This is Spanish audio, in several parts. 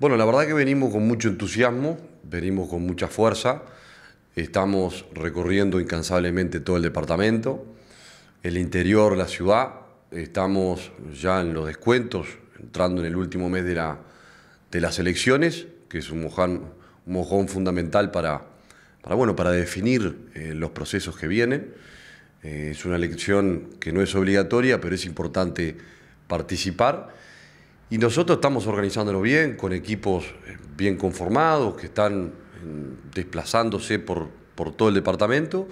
Bueno, la verdad que venimos con mucho entusiasmo, venimos con mucha fuerza, estamos recorriendo incansablemente todo el departamento, el interior, la ciudad, estamos ya en los descuentos, entrando en el último mes de, las elecciones, que es un mojón, fundamental para, para definir eh, los procesos que vienen. Eh, es una elección que no es obligatoria, pero es importante participar y nosotros estamos organizándolo bien, con equipos eh, bien conformados, que están desplazándose por, todo el departamento,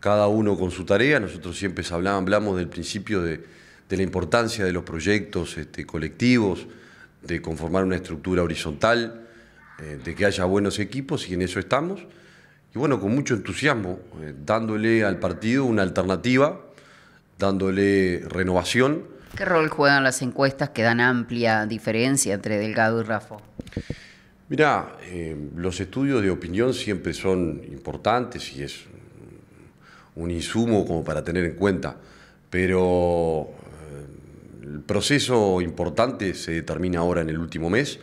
cada uno con su tarea. Nosotros siempre hablamos, hablamos del principio de, la importancia de los proyectos este, colectivos, de conformar una estructura horizontal, eh, de que haya buenos equipos y en eso estamos. Y bueno, con mucho entusiasmo, eh, dándole al partido una alternativa, dándole renovación ¿Qué rol juegan las encuestas que dan amplia diferencia entre Delgado y Rafa? Mirá, eh, los estudios de opinión siempre son importantes y es un insumo como para tener en cuenta, pero eh, el proceso importante se determina ahora en el último mes.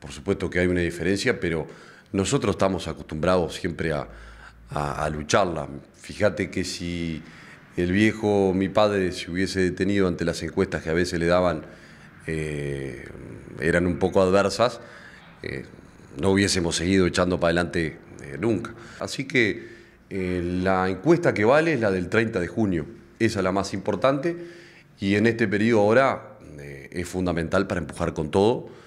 Por supuesto que hay una diferencia, pero nosotros estamos acostumbrados siempre a lucharla. Fíjate que si el viejo, mi padre, si hubiese detenido ante las encuestas que a veces le daban, eh, eran un poco adversas, eh, no hubiésemos seguido echando para adelante eh, nunca. Así que la encuesta que vale es la del 30 de junio, esa es la más importante y en este periodo ahora es fundamental para empujar con todo